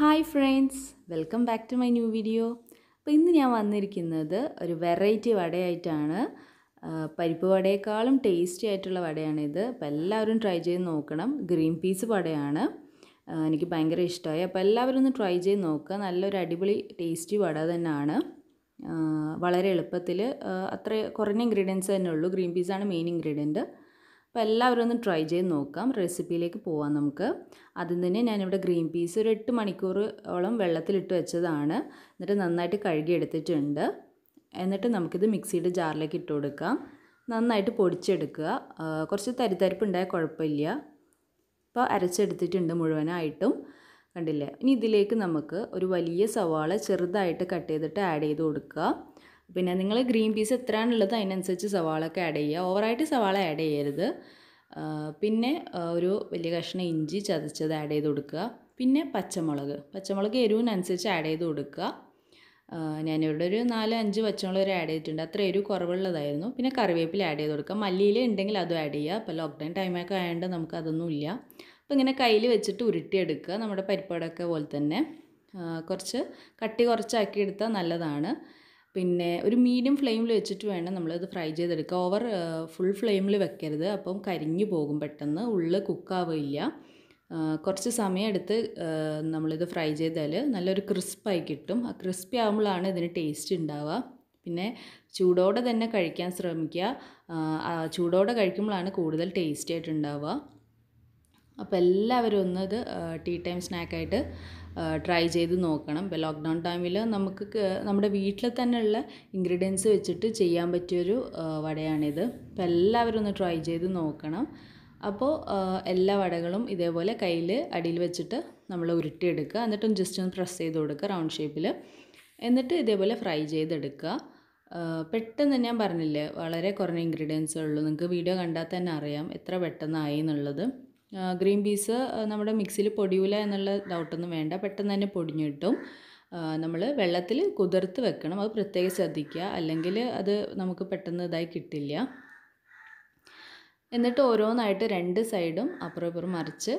hi friends welcome back to my new video അപ്പോൾ ഇന്ന് ഞാൻ വന്നിരിക്കുന്നത് ഒരു വെറൈറ്റി വടയായിട്ടാണ് പരിപ്പ് വടയേക്കാളും ടേസ്റ്റി ആയിട്ടുള്ള വടയാണിത് അപ്പോൾ എല്ലാവരും ട്രൈ ചെയ്ത് നോക്കണം ഗ്രീൻ പീസ് വടയാണ് എനിക്ക് ഭയങ്കര ഇഷ്ടമായി അപ്പോൾ എല്ലാവരും ഒന്ന് ട്രൈ ചെയ്ത് നോക്കുക നല്ലൊരു അടിപൊളി ടേസ്റ്റി വട തന്നെയാണ് വളരെ എളുപ്പത്തിൽ അത്ര കുറഞ്ഞ ഇൻഗ്രീഡിയൻസ് തന്നെ ഉള്ളൂ ഗ്രീൻ പീസാണ് മെയിൻ ഇൻഗ്രീഡിയൻറ്റ് അപ്പോൾ എല്ലാവരും ഒന്ന് ട്രൈ ചെയ്ത് നോക്കാം റെസിപ്പിയിലേക്ക് പോവാം നമുക്ക് ആദ്യം തന്നെ ഞാനിവിടെ ഗ്രീൻ പീസ് ഒരു എട്ട് മണിക്കൂറോളം വെള്ളത്തിലിട്ട് വെച്ചതാണ് എന്നിട്ട് നന്നായിട്ട് കഴുകി എന്നിട്ട് നമുക്കിത് മിക്സിയുടെ ജാറിലേക്ക് ഇട്ട് കൊടുക്കാം നന്നായിട്ട് പൊടിച്ചെടുക്കുക കുറച്ച് തരിത്തരിപ്പുണ്ടായ കുഴപ്പമില്ല അപ്പോൾ അരച്ചെടുത്തിട്ടുണ്ട് മുഴുവനായിട്ടും കണ്ടില്ലേ ഇനി ഇതിലേക്ക് നമുക്ക് ഒരു വലിയ സവാള ചെറുതായിട്ട് കട്ട് ചെയ്തിട്ട് ആഡ് ചെയ്ത് കൊടുക്കുക പിന്നെ നിങ്ങൾ ഗ്രീൻ പീസ് എത്രയാണുള്ളത് അതിനനുസരിച്ച് സവാള ഒക്കെ ആഡ് ചെയ്യുക ഓവറായിട്ട് സവാള ആഡ് ചെയ്യരുത് പിന്നെ ഒരു വലിയ കഷ്ണം ഇഞ്ചി ചതച്ചത് ആഡ് ചെയ്ത് കൊടുക്കുക പിന്നെ പച്ചമുളക് പച്ചമുളക് എരിവിനനുസരിച്ച് ആഡ് ചെയ്ത് കൊടുക്കുക ഞാനിവിടെ ഒരു നാല് അഞ്ച് പച്ചമുളക് വരെ ആഡ് ചെയ്തിട്ടുണ്ട് അത്ര എരിവ് കുറവുള്ളതായിരുന്നു പിന്നെ കറിവേപ്പില ആഡ് ചെയ്ത് കൊടുക്കുക മല്ലിയില ഉണ്ടെങ്കിൽ അതും ആഡ് ചെയ്യുക ഇപ്പോൾ ലോക്ക്ഡൗൺ ടൈമൊക്കെ ആയതുകൊണ്ട് നമുക്കതൊന്നുമില്ല അപ്പോൾ ഇങ്ങനെ കയ്യിൽ വെച്ചിട്ട് ഉരുട്ടിയെടുക്കുക നമ്മുടെ പരിപ്പാടൊക്കെ പോലെ തന്നെ കുറച്ച് കട്ടി കുറച്ചാക്കി എടുത്താൽ നല്ലതാണ് പിന്നെ ഒരു മീഡിയം ഫ്ലെയിമിൽ വെച്ചിട്ട് വേണം നമ്മളത് ഫ്രൈ ചെയ്തെടുക്കുക ഓവർ ഫുൾ ഫ്ലെയിമിൽ വെക്കരുത് അപ്പം കരിഞ്ഞു പോകും പെട്ടെന്ന് ഉള്ളിൽ കുക്കാവില്ല കുറച്ച് സമയം എടുത്ത് നമ്മളിത് ഫ്രൈ ചെയ്താൽ നല്ലൊരു ക്രിസ്പായി കിട്ടും ആ ക്രിസ്പി ആകുമ്പോഴാണ് ഇതിന് ടേസ്റ്റ് ഉണ്ടാവുക പിന്നെ ചൂടോടെ തന്നെ കഴിക്കാൻ ശ്രമിക്കുക ചൂടോടെ കഴിക്കുമ്പോഴാണ് കൂടുതൽ ടേസ്റ്റി ആയിട്ടുണ്ടാവുക അപ്പോൾ എല്ലാവരും ഒന്നത് ടീ ടൈം സ്നാക്കായിട്ട് ട്രൈ ചെയ്ത് നോക്കണം ഇപ്പോൾ ലോക്ക്ഡൗൺ ടൈമിൽ നമുക്ക് നമ്മുടെ വീട്ടിൽ തന്നെയുള്ള ഇൻഗ്രീഡിയൻസ് വെച്ചിട്ട് ചെയ്യാൻ പറ്റിയൊരു വടയാണിത് അപ്പോൾ എല്ലാവരും ഒന്ന് ട്രൈ ചെയ്ത് നോക്കണം അപ്പോൾ എല്ലാ വടകളും ഇതേപോലെ കയ്യിൽ അടിയിൽ വെച്ചിട്ട് നമ്മൾ ഉരുട്ടിയെടുക്കുക എന്നിട്ടും ജസ്റ്റ് ഒന്ന് പ്രസ് ചെയ്ത് കൊടുക്കുക റൗണ്ട് ഷേപ്പിൽ എന്നിട്ട് ഇതേപോലെ ഫ്രൈ ചെയ്തെടുക്കുക പെട്ടെന്ന് ഞാൻ പറഞ്ഞില്ലേ വളരെ കുറഞ്ഞ ഇൻഗ്രീഡിയൻസേ ഉള്ളൂ നിങ്ങൾക്ക് വീഡിയോ കണ്ടാൽ തന്നെ അറിയാം എത്ര പെട്ടെന്നായി എന്നുള്ളത് ഗ്രീൻ പീസ് നമ്മുടെ മിക്സിയിൽ പൊടിയൂല എന്നുള്ള ഡൗട്ടൊന്നും വേണ്ട പെട്ടെന്ന് തന്നെ പൊടിഞ്ഞു കിട്ടും നമ്മൾ വെള്ളത്തിൽ കുതിർത്ത് വെക്കണം അത് പ്രത്യേകം ശ്രദ്ധിക്കുക അല്ലെങ്കിൽ അത് നമുക്ക് പെട്ടെന്ന് ഇതായി കിട്ടില്ല എന്നിട്ട് ഓരോന്നായിട്ട് രണ്ട് സൈഡും അപ്പുറം ഇപ്പുറം മറിച്ച്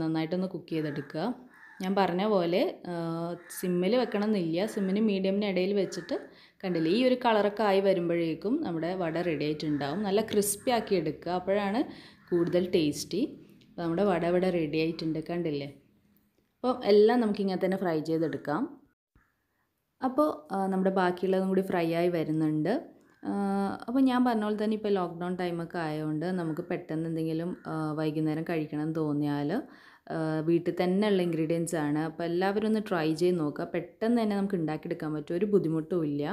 നന്നായിട്ടൊന്ന് കുക്ക് ചെയ്തെടുക്കുക ഞാൻ പറഞ്ഞ പോലെ സിമ്മിൽ വെക്കണം എന്നില്ല സിമ്മിന് മീഡിയമിന് ഇടയിൽ വെച്ചിട്ട് കണ്ടില്ലേ ഈ ഒരു കളറൊക്കെ ആയി വരുമ്പോഴേക്കും നമ്മുടെ വട റെഡി ആയിട്ടുണ്ടാവും നല്ല ക്രിസ്പി ആക്കി എടുക്കുക അപ്പോഴാണ് കൂടുതൽ ടേസ്റ്റി അപ്പോൾ നമ്മുടെ വട ഇവിടെ റെഡി ആയിട്ടുണ്ട് കണ്ടില്ലേ അപ്പോൾ എല്ലാം നമുക്കിങ്ങനെ തന്നെ ഫ്രൈ ചെയ്തെടുക്കാം അപ്പോൾ നമ്മുടെ ബാക്കിയുള്ളതും കൂടി ഫ്രൈ ആയി വരുന്നുണ്ട് അപ്പോൾ ഞാൻ പറഞ്ഞ പോലെ തന്നെ ഇപ്പോൾ ലോക്ക്ഡൗൺ ടൈമൊക്കെ ആയതുകൊണ്ട് നമുക്ക് പെട്ടെന്ന് എന്തെങ്കിലും വൈകുന്നേരം കഴിക്കണം എന്ന് തോന്നിയാൽ വീട്ടിൽ തന്നെ ഉള്ള ഇൻഗ്രീഡിയൻസ് ആണ് അപ്പോൾ എല്ലാവരും ഒന്ന് ട്രൈ ചെയ്ത് നോക്കുക പെട്ടെന്ന് തന്നെ നമുക്ക് ഉണ്ടാക്കിയെടുക്കാൻ പറ്റും ഒരു ബുദ്ധിമുട്ടും ഇല്ല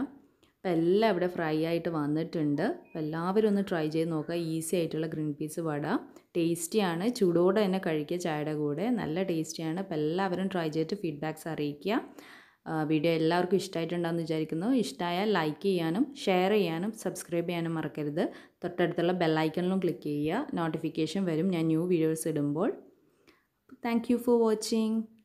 അപ്പോൾ എല്ലാം ഇവിടെ ഫ്രൈ ആയിട്ട് വന്നിട്ടുണ്ട് അപ്പോൾ എല്ലാവരും ഒന്ന് ട്രൈ ചെയ്ത് നോക്കുക ഈസി ആയിട്ടുള്ള ഗ്രീൻ പീസ് വട ടേസ്റ്റിയാണ് ചൂടോടെ തന്നെ കഴിക്കുക ചായയുടെ കൂടെ നല്ല ടേസ്റ്റിയാണ് അപ്പോൾ എല്ലാവരും ട്രൈ ചെയ്തിട്ട് ഫീഡ്ബാക്ക്സ് അറിയിക്കുക വീഡിയോ എല്ലാവർക്കും ഇഷ്ടമായിട്ടുണ്ടാകുമെന്ന് വിചാരിക്കുന്നു ഇഷ്ടമായാൽ ലൈക്ക് ചെയ്യാനും ഷെയർ ചെയ്യാനും സബ്സ്ക്രൈബ് ചെയ്യാനും മറക്കരുത് തൊട്ടടുത്തുള്ള ബെല്ലൈക്കണിലും ക്ലിക്ക് ചെയ്യുക നോട്ടിഫിക്കേഷൻ വരും ഞാൻ ന്യൂ വീഡിയോസ് ഇടുമ്പോൾ താങ്ക് ഫോർ വാച്ചിങ്